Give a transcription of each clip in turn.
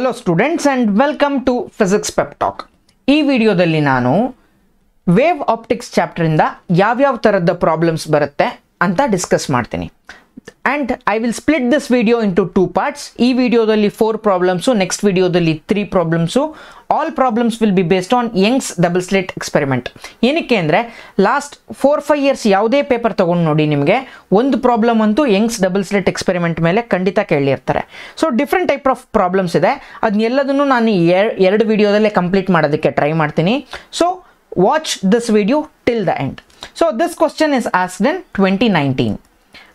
Hello students and welcome to physics pep talk ಈ ವಿಡಿಯೋದಲ್ಲಿ ನಾನು ವೇವ್ ಆಪ್ಟಿಕ್ಸ್ ಚಾಪ್ಟರಿಂದ ಯಾವ್ಯಾವ ಥರದ ಪ್ರಾಬ್ಲಮ್ಸ್ ಬರುತ್ತೆ ಅಂತ ಡಿಸ್ಕಸ್ ಮಾಡ್ತೀನಿ and I will split this video into two parts ಈ ವಿಡಿಯೋದಲ್ಲಿ ಫೋರ್ ಪ್ರಾಬ್ಲಮ್ಸು ನೆಕ್ಸ್ಟ್ ವಿಡಿಯೋದಲ್ಲಿ three problems all problems will be based on Young's double slit experiment ಏನಕ್ಕೆ ಅಂದರೆ ಲಾಸ್ಟ್ ಫೋರ್ ಫೈವ್ ಇಯರ್ಸ್ ಯಾವುದೇ ಪೇಪರ್ ತೊಗೊಂಡು ನೋಡಿ ನಿಮಗೆ ಒಂದು ಪ್ರಾಬ್ಲಮ್ ಅಂತೂ ಯಂಗ್ಸ್ ಡಬಲ್ ಸ್ಲಿಟ್ ಎಕ್ಸ್ಪೆರಿಮೆಂಟ್ ಮೇಲೆ ಖಂಡಿತ ಕೇಳಿರ್ತಾರೆ so different type of problems ಇದೆ ಅದನ್ನೆಲ್ಲದನ್ನು ನಾನು ಎರಡು ವಿಡಿಯೋದಲ್ಲೇ ಕಂಪ್ಲೀಟ್ ಮಾಡೋದಕ್ಕೆ ಟ್ರೈ ಮಾಡ್ತೀನಿ so watch this video till the end so this question is asked in twenty nineteen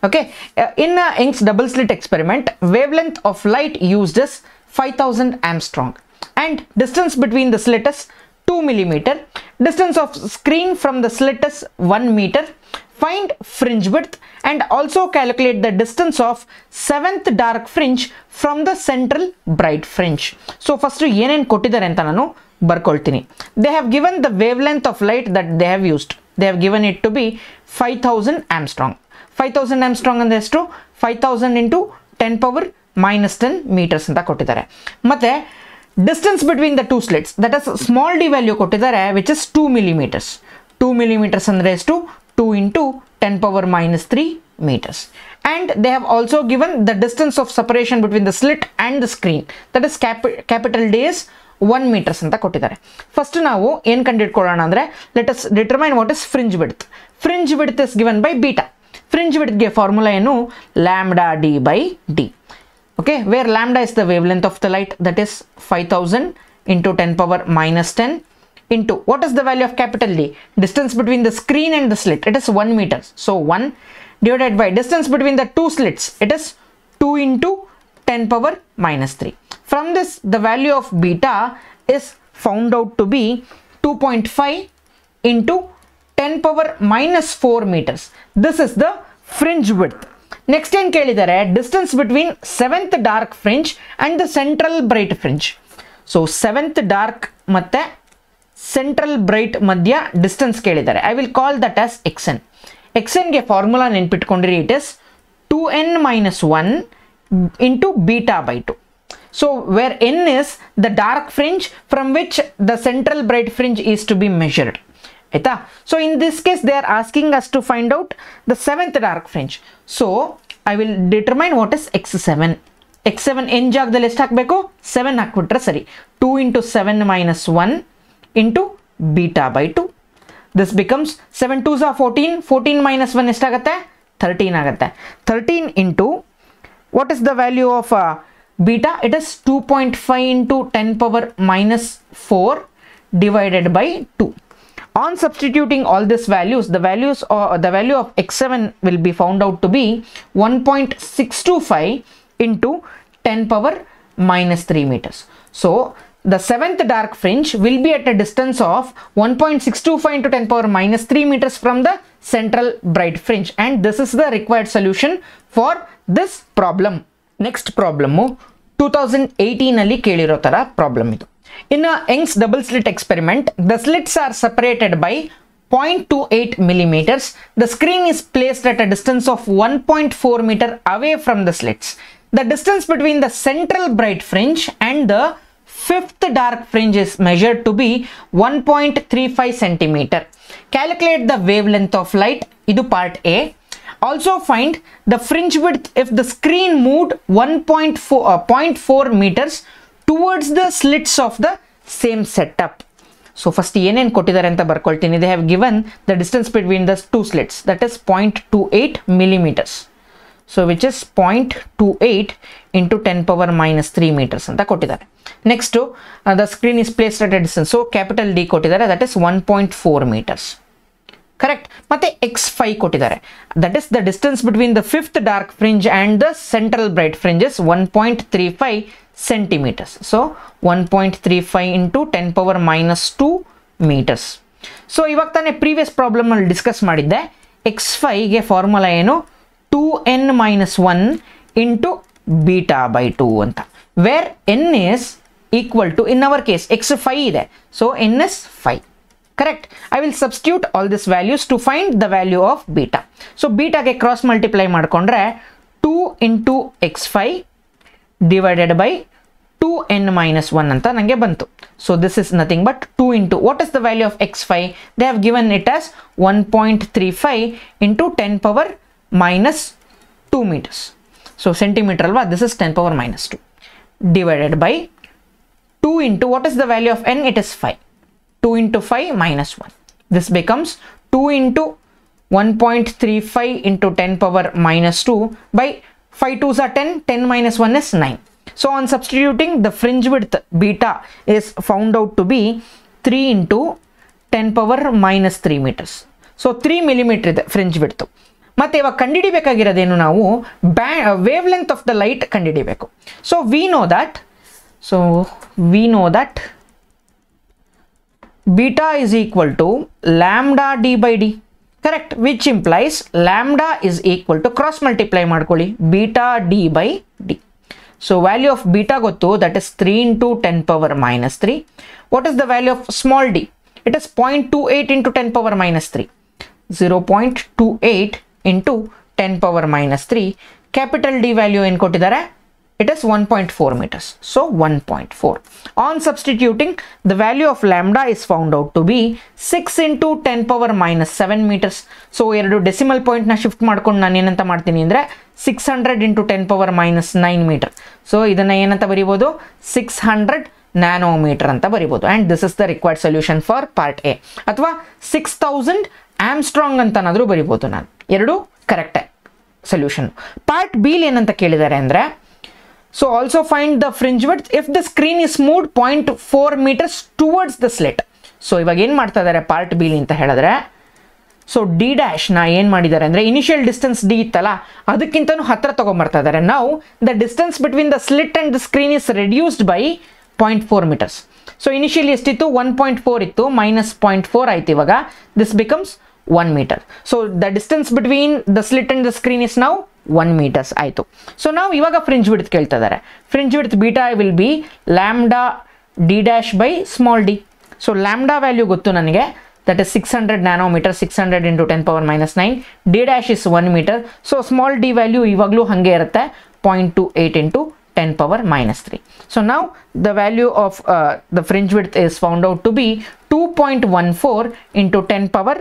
Okay, uh, in uh, double slit experiment, wavelength of light used is 5000 Armstrong and distance between the slit is 2 millimeter. Distance of screen from the slit is 1 meter. Find fringe width and also calculate the distance of 7th dark fringe from the central bright fringe. So first ಏನೇನು ಕೊಟ್ಟಿದ್ದಾರೆ ಅಂತ ನಾನು ಬರ್ಕೊಳ್ತೀನಿ they have given the wavelength of light that they they have they have given it to be five 5000 angstrom ಅಂದರೆ ಎಷ್ಟು five thousand into ten power minus ten metres ಅಂತ ಕೊಟ್ಟಿದ್ದಾರೆ ಮತ್ತು distance between the two slits that is small d value ಕೊಟ್ಟಿದ್ದಾರೆ which is two millimetres two millimetres ಅಂದರೆ ಎಷ್ಟು two into ten power minus three meters and they have also given the distance of separation between the slit and the screen that is cap capital D is 1 meters ಅಂತ ಕೊಟ್ಟಿದ್ದಾರೆ first ನಾವು ಏನು ಕಂಡು ಹಿಡ್ಕೊಳ್ಳೋಣ ಅಂದರೆ let us determine what is fringe width fringe width is given by beta fringe width formula know lambda d by d okay where lambda is the wavelength of the light that is 5000 into 10 power minus 10 into what is the value of capital D distance between the screen and the slit it is 1 meter so 1 divided by distance between the two slits it is 2 into 10 power minus 3 from this the value of beta is found out to be 2.5 into 10 power minus 4 meters. This is the fringe width. Next in Kelidare, distance between 7th dark fringe and the central bright fringe. So 7th dark matte central bright madhya distance Kelidare. I will call that as xn. xn ke formula input pit it is 2n minus 1 into beta by 2. So where n is the dark fringe from which the central bright fringe is to be measured. So in this case, they are asking us to find out the seventh dark fringe. So I will determine what is X7. X7 n jag the list hakbeko 7 hakutra sari 2 into 7 minus 1 into beta by 2. This becomes 7 two are 14. 14 minus 1 is 13 agata. 13 into what is the value of uh, beta? It is 2.5 into 10 power minus 4 divided by 2. On substituting all these values, the values or uh, the value of x7 will be found out to be 1.625 into 10 power minus 3 meters. So the seventh dark fringe will be at a distance of 1.625 into 10 power minus 3 meters from the central bright fringe and this is the required solution for this problem. Next problem 2018 ali ಕೇಳಿರೋ ತರ problem in a Young's double slit experiment, the slits are separated by 0.28 millimeters. The screen is placed at a distance of 1.4 meter away from the slits. The distance between the central bright fringe and the fifth dark fringe is measured to be 1.35 centimeter. Calculate the wavelength of light. Idu part A. Also find the fringe width if the screen moved 1.4 uh, meters towards the slits of the same setup. So first ಏನೇನು ಕೊಟ್ಟಿದ್ದಾರೆ ಅಂತ ಬರ್ಕೊಳ್ತೀನಿ they have given the distance between the two slits that is 0.28 millimeters. So which is 0.28 into 10 power minus 3 meters And ಕೊಟ್ಟಿದ್ದಾರೆ next Next, screen uh, the screen is placed at a distance. So capital d ಇಸ್ that is 1.4 meters. Correct ಮತ್ತೆ x phi ಕೊಟ್ಟಿದ್ದಾರೆ that is the distance between the fifth dark fringe and the central bright fringes one point three five centimetres so one point three five into ten power minus two metres so ಇವಾಗ ತಾನೇ previous ಪ್ರಾಬ್ಲಮ್ನಲ್ಲಿ discuss ಮಾಡಿದ್ದೆ x ಫೈಗೆ formula ಏನು two n minus one into beta by two ಅಂತ where n is equal to in our case x phi ಇದೆ so n is phi correct i will substitute all these values to find the value of beta so beta ಗೆ cross multiply ಮಾಡ್ಕೊಂಡ್ರೆ 2 into x5 divided by 2n minus 1 ಅಂತ ನನಗೆ bantu so this is nothing but 2 into what is the value of x5 they have given it as 1.35 into 10 power minus 2 meters so centimeter alva this is 10 power minus 2 divided by 2 into what is the value of n it is 5 2 into 5 minus 1. This becomes 2 into 1.35 into 10 power minus 2 by 5 2s are 10, 10 minus 1 is 9. So on substituting the fringe width beta is found out to be 3 into 10 power minus 3 meters. So 3 millimeter the fringe width. ಮತ್ತೆ ಇವಾಗ ಕಂಡಿಡಿಬೇಕಾಗಿರೋದೇನು ನಾವು ಬ್ಯಾ wavelength of the light ಕಂಡಿಡಿಬೇಕು so we know that so we know that beta is equal to lambda d by d correct which implies lambda is equal to cross multiply ಮಾಡ್ಕೊಳ್ಳಿ beta d by d so value of beta ಗೊತ್ತು that is 3 into 10 power minus 3 what is the value of small d it is 0.28 into 10 power minus 3 0.28 into 10 power minus 3 capital d value ಏನು ಕೊಟ್ಟಿದ್ದಾರೆ it is 1.4 meters so 1.4 on substituting the value of lambda is found out to be 6 into 10 power minus 7 meters so we here do decimal point na shift madkon nan enanta martini andre 600 into 10 power minus 9 meter so idana enanta baribodu 600 nanometer anta and this is the required solution for part a athwa 6000 amstrong anta nadru baribodu nan eradu correct solution part b le kele kelidare andre So also find the fringe if the screen is is point four metres towards the slit. So ಇವಾಗ ಏನು ಮಾಡ್ತಾ ಇದ್ದಾರೆ part ಬಿಲಿ ಅಂತ ಹೇಳಿದ್ರೆ so D dash ನಾ ಏನು ಮಾಡಿದ್ದಾರೆ ಅಂದರೆ ಇನಿಷಿಯಲ್ ಡಿಸ್ಟೆನ್ಸ್ ಡಿ ಇತ್ತಲ್ಲ ಅದಕ್ಕಿಂತನೂ ಹತ್ತಿರ ತೊಗೊಂಬರ್ತಾ ಇದ್ದಾರೆ ನಾವು the distance between the slit and the screen is reduced by point four metres so initially ಎಷ್ಟಿತ್ತು ಒನ್ ಪಾಯಿಂಟ್ ಫೋರ್ ಇತ್ತು ಮೈನಸ್ ಪಾಯಿಂಟ್ ಫೋರ್ ಆಯ್ತು ಇವಾಗ this becomes one metre so the distance between the slit and the screen is ನಾವು one metres ಆಯಿತು so ನಾವು ಇವಾಗ fringe width ಕೇಳ್ತಾ ಇದ್ದಾರೆ fringe width beta will be lambda D dash by small d so lambda value ಗೊತ್ತು ನನಗೆ that is six hundred nanometre six hundred into ten power minus nine D dash is one metre so small d value ಇವಾಗಲೂ ಹಾಗೆ ಇರುತ್ತೆ point two eight into ten power minus three so ನಾವು the value of the fringe width is found out to be two point one four into ten power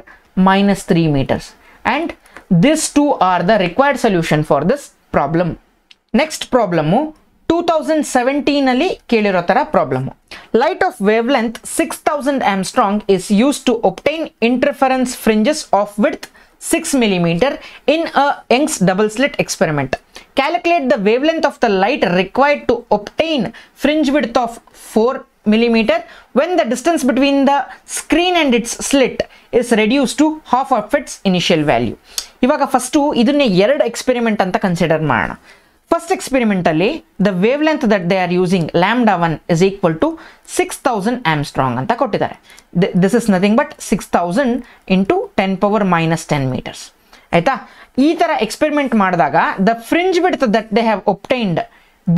minus three metres and these two are the required solution for this problem next problem 2017 ali problem light of wavelength 6000 amstrong is used to obtain interference fringes of width 6 millimeter in a Young's double slit experiment calculate the wavelength of the light required to obtain fringe width of 4 millimeter when the distance between the screen and its slit is reduced to half of its initial value ಇವಾಗ first ಇದನ್ನೇ ಎರಡು experiment ಅಂತ consider ಮಾಡೋಣ first ಎಕ್ಸ್ಪೆರಿಮೆಂಟಲ್ಲಿ the wavelength that they are using ಡಾ one is equal to six thousand angstrom ಅಂತ ಕೊಟ್ಟಿದ್ದಾರೆ this is nothing but six thousand into ten power minus ten metres ಆಯಿತಾ ಈ ಥರ ಎಕ್ಸ್ಪೆರಿಮೆಂಟ್ ಮಾಡಿದಾಗ the fringe width that they have obtained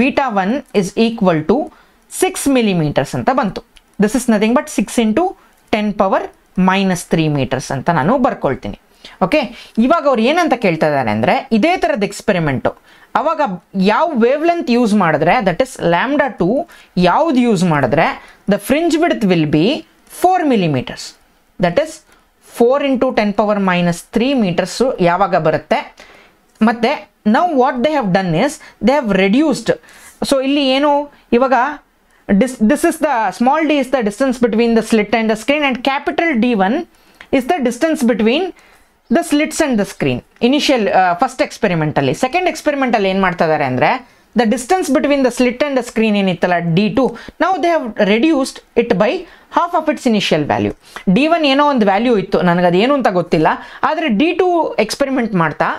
beta one is equal to six millimetres ಅಂತ ಬಂತು this is nothing but six into ten power minus three metres ಅಂತ ನಾನು ಬರ್ಕೊಳ್ತೀನಿ okay ಇವಾಗ ಅವ್ರು ಏನಂತ ಕೇಳ್ತಾ ಇದ್ದಾರೆ ಅಂದರೆ ಇದೇ ಥರದ ಎಕ್ಸ್ಪೆರಿಮೆಂಟು ಅವಾಗ ಯಾವ ವೇವ್ ಲೆಂತ್ ಯೂಸ್ ಮಾಡಿದ್ರೆ ದಟ್ ಇಸ್ ಲ್ಯಾಮ್ಡಾ ಟು ಯಾವ್ದು ಯೂಸ್ ಮಾಡಿದ್ರೆ the fringe width will be four millimetres that is four into ten power minus three metres ಯಾವಾಗ ಬರುತ್ತೆ ಮತ್ತು now what they have done is they have reduced so ಇಲ್ಲಿ ಏನು ಇವಾಗ this is the small d is the distance between the slit and the screen and capital D1 is the distance between the slits and the screen initial uh, first experimentally second experimental in martadarendra the distance between the slit and the screen in itala d2 now they have reduced it by half of its initial value d1 eno on the value itto nanagadi enu anta gottilla adre d2 experiment martha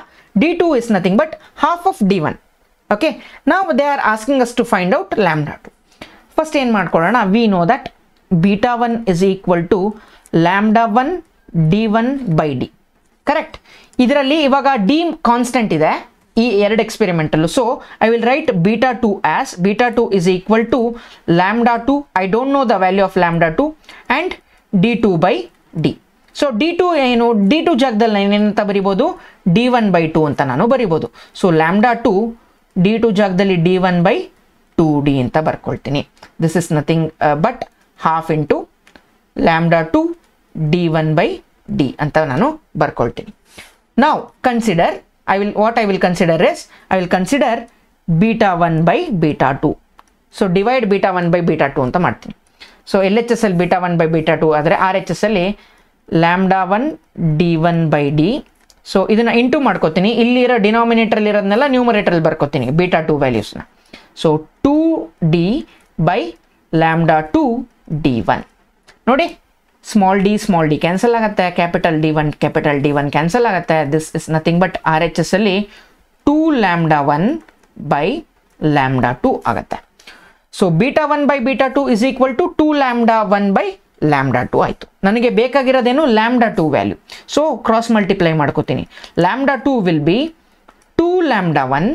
d2 is nothing but half of d1 okay now they are asking us to find out lambda 2 first ಏನು ಮಾಡ್ಕೊಳ್ಳೋಣ we know that beta one is equal to lambda one D one by d correct ಇದರಲ್ಲಿ ಇವಾಗ d constant ಇದೆ ಈ ಎರಡು ಎಕ್ಸ್ಪೆರಿಮೆಂಟಲ್ಲೂ so I will write beta two as beta two is equal to lambda two I don't know the value of lambda two and D two by D so D two ಏನು D two ಜಾಗದಲ್ಲಿ ನಾನು ಏನಂತ ಬರಿಬೋದು D one by two ಅಂತ ನಾನು ಬರಿಬೋದು so lambda two D two ಜಾಗದಲ್ಲಿ D one by two d ಅಂತ ಬರ್ಕೊಳ್ತೀನಿ this is nothing uh, but half into two D one by d ಅಂತ ನಾನು ಬರ್ಕೊಳ್ತೀನಿ ನಾವು consider I will what I will consider ರೆಸ್ I will consider beta one by beta two so divide beta one by beta two ಅಂತ ಮಾಡ್ತೀನಿ so L H S L beta one by beta two ಆದರೆ R H S ಅಲ್ಲಿ lambda one D one by D so ಇದನ್ನು into ಮಾಡ್ಕೋತೀನಿ ಇಲ್ಲಿರೋ ಡಿನಾಮಿನೇಟ್ರಲ್ಲಿ ಇರೋದನ್ನೆಲ್ಲ ನ್ಯೂಮರೇಟ್ರಲ್ಲಿ ಬರ್ಕೋತೀನಿ ಬಿಟಾ ಟು ವ್ಯಾಲ್ಯೂಸ್ನ so two D by lambda two D one ನೋಡಿ small D small D cancel ಆಗುತ್ತೆ capital D one capital D one cancel ಆಗುತ್ತೆ this is nothing but R H S ಅಲ್ಲಿ two lambda one by lambda two ಆಗುತ್ತೆ so beta one by beta two is equal to two lambda one by lambda two ಆಯಿತು ನನಗೆ ಬೇಕಾಗಿರೋದೇನು lambda two value so cross multiply ಮಾಡ್ಕೋತೀನಿ lambda two will be two lambda one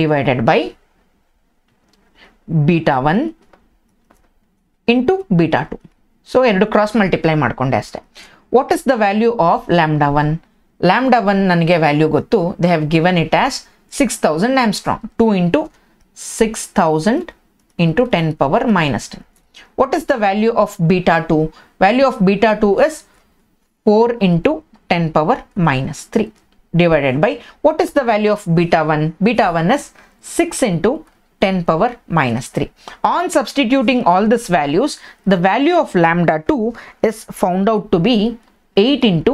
divided by beta 1 into beta 2. So, here cross multiply. Mark on What is the value of lambda 1? Lambda 1 nange value gottu, they have given it as 6000 Armstrong. 2 into 6000 into 10 power minus 10. What is the value of beta 2? Value of beta 2 is 4 into 10 power minus 3 divided by what is the value of beta 1? Beta 1 is 6 into 10 power minus 3. On substituting all these values, the value of lambda 2 is found out to be 8 into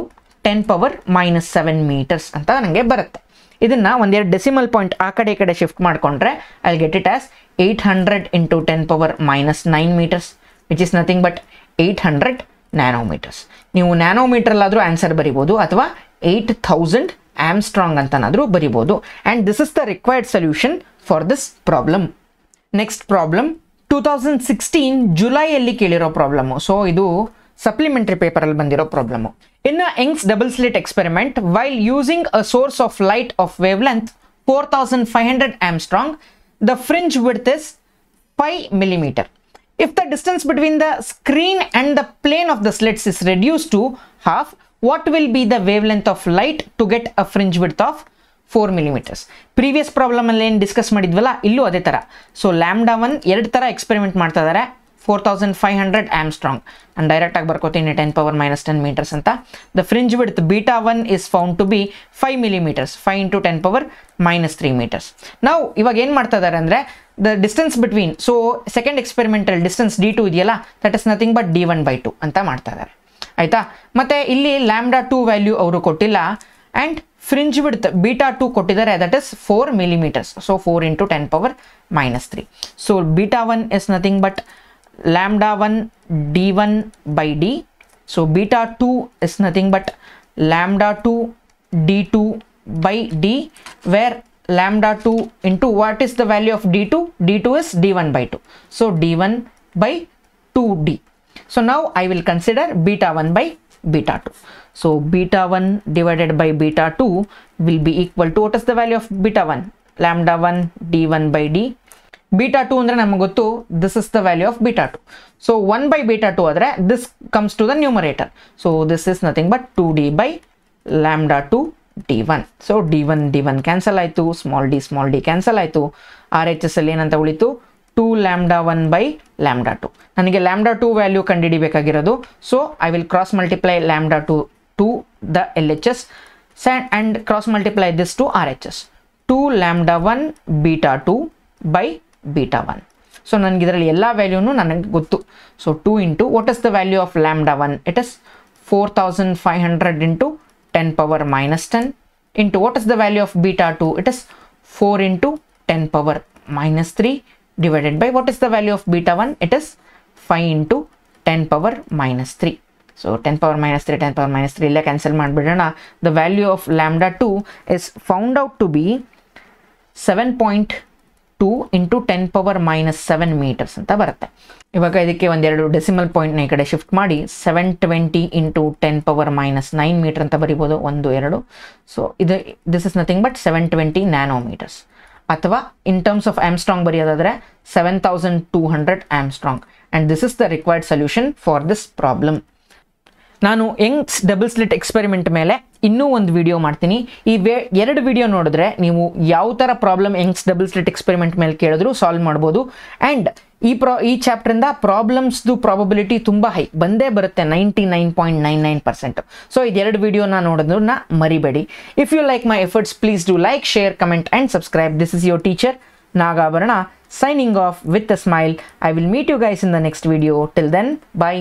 10 power minus seven metres ಅಂತ ನನಗೆ ಬರುತ್ತೆ ಇದನ್ನು ಒಂದೆರಡು decimal point ಆ ಕಡೆ ಈ ಕಡೆ shift ಮಾಡಿಕೊಂಡ್ರೆ I get it as eight hundred into ten power minus nine metres which is nothing but eight hundred nanometres ನೀವು ನ್ಯಾನೋಮೀಟ್ರಲ್ಲಾದರೂ ಆನ್ಸರ್ ಬರಿಬೋದು ಅಥವಾ ಏಯ್ಟ್ ಥೌಸಂಡ್ ಆಮ್ಸ್ಟ್ರಾಂಗ್ ಅಂತನಾದರೂ ಬರಿಬೋದು and this is the required solution for this problem next problem two thousand sixteen ಜುಲೈಯಲ್ಲಿ ಕೇಳಿರೋ problem so ಇದು supplementary ಪೇಪರಲ್ಲಿ ಬಂದಿರೋ ಪ್ರಾಬ್ಲಮ್ಮು ಇನ್ನು Young's double slit experiment while using a source of light of wavelength four thousand five hundred angstrom the fringe width is five millimetre if the distance between the screen and the plane of the slits is reduced to half what will be the wavelength of light to get a fringe width of four millimetres previous ಅಲ್ಲಿ ಏನು discuss ಮಾಡಿದ್ವಲ್ಲ ಇಲ್ಲೂ ಅದೇ ಥರ so lambda one ಎರಡು ಥರ experiment ಮಾಡ್ತಾ ಇದ್ದಾರೆ four thousand five hundred angstrom ನಾನು ಡೈರೆಕ್ಟಾಗಿ ಬರ್ಕೋತೀನಿ ten power minus ten metres ಅಂತ the fringe width beta one is found to be five millimetres five into ten power minus three metres ನಾವು ಇವಾಗ ಏನು ಮಾಡ್ತಾ ಇದ್ದಾರೆ ಅಂದರೆ the distance between so second experimental distance D two ಇದೆಯಲ್ಲ that is nothing but D one by two ಅಂತ ಮಾಡ್ತಾ ಇದ್ದಾರೆ ಆಯಿತಾ ಮತ್ತು ಇಲ್ಲಿ ಲ್ಯಾಮ್ಡಾ ಟೂ ವ್ಯಾಲ್ಯೂ ಅವರು ಕೊಟ್ಟಿಲ್ಲ and fringe width beta two ಕೊಟ್ಟಿದ್ದಾರೆ that is four millimetres so four into ten power minus three so beta one is nothing but lambda one D one by D so beta two is nothing but lambda two D two by D where lambda two into what is the value of D two D two is D one by two so D one by two D so ನಾವು I will consider consider one by by two so So one divided by beta beta will be equal equal to what the value of beta one 1? One D one by D Beta 2 ಅಂದರೆ ನಮಗೆ ಗೊತ್ತು this is the value of beta two so one by beta two ಆದರೆ this comes to the numerator so this is nothing but two D by lambda two D one so D one D one cancel ಆಯಿತು small D small D cancel ಆಯಿತು R H S ಅಲ್ಲಿ ಏನಂತ ಉಳಿತು 2 lambda 1 by lambda 2. ನನಗೆ lambda 2 value ಕಂಡಿಡಿಬೇಕಾಗಿರೋದು so I will cross multiply lambda 2 to the LHS and cross multiply this to RHS. 2 lambda 1 beta 2 by beta 1. So, ನನಗೆ ಇದರಲ್ಲಿ ಎಲ್ಲಾ value ನು ನನಗೆ ಗೊತ್ತು. So, 2 into what is the value of lambda 1? It is 4500 into 10 power minus 10 into what is the value of beta 2? It is 4 into 10 power minus 3 divided by what is the value of beta one it is five into ten power minus three so ten power minus three ten power minus three illa cancel ಮಾಡಿಬಿಡೋಣ the value of value two is found out to be seven point 7.2 into ten power minus seven metres ಅಂತ ಬರುತ್ತೆ ಇವಾಗ ಇದಕ್ಕೆ ಒಂದೆರಡು decimal ಪಾಯಿಂಟ್ನ ಈ ಕಡೆ shift ಮಾಡಿ seven twenty into ten power minus nine metre ಅಂತ ಬರಿಬೋದು ಒಂದು ಎರಡು ಸೊ ಇದು this is nothing but seven twenty nanometres ಅಥವಾ ಇನ್ ಟರ್ಮ್ಸ್ ಆಫ್ ಆಮ್ಸ್ಟ್ರಾಂಗ್ ಬರೆಯೋದಾದರೆ seven thousand two hundred angstrom and this is the required solution for this problem ನಾನು Young's double slit experiment ಮೇಲೆ ಇನ್ನೂ ಒಂದು video ಮಾಡ್ತೀನಿ ಈ way ಎರಡು video ನೋಡಿದ್ರೆ ನೀವು ಯಾವ ಥರ problem Young's double slit experiment ಮೇಲೆ ಕೇಳಿದ್ರು ಸಾಲ್ವ್ ಮಾಡ್ಬೋದು ಆ್ಯಂಡ್ ಈ ಪ್ರಾ ಈ ಚಾಪ್ಟರಿಂದ ಪ್ರಾಬ್ಲಮ್ಸ್ದು ಪ್ರಾಬಬಿಲಿಟಿ ತುಂಬ ಹೈ ಬಂದೇ ಬರುತ್ತೆ ninety nine point nine nine percent so ಇದೆರಡು ವಿಡಿಯೋನ ನೋಡೋದ್ರನ್ನ ಮರಿಬೇಡಿ if you like my efforts please do like share comment and subscribe this is your teacher Nagabharana signing off with a smile I will meet you guys in the next video till then by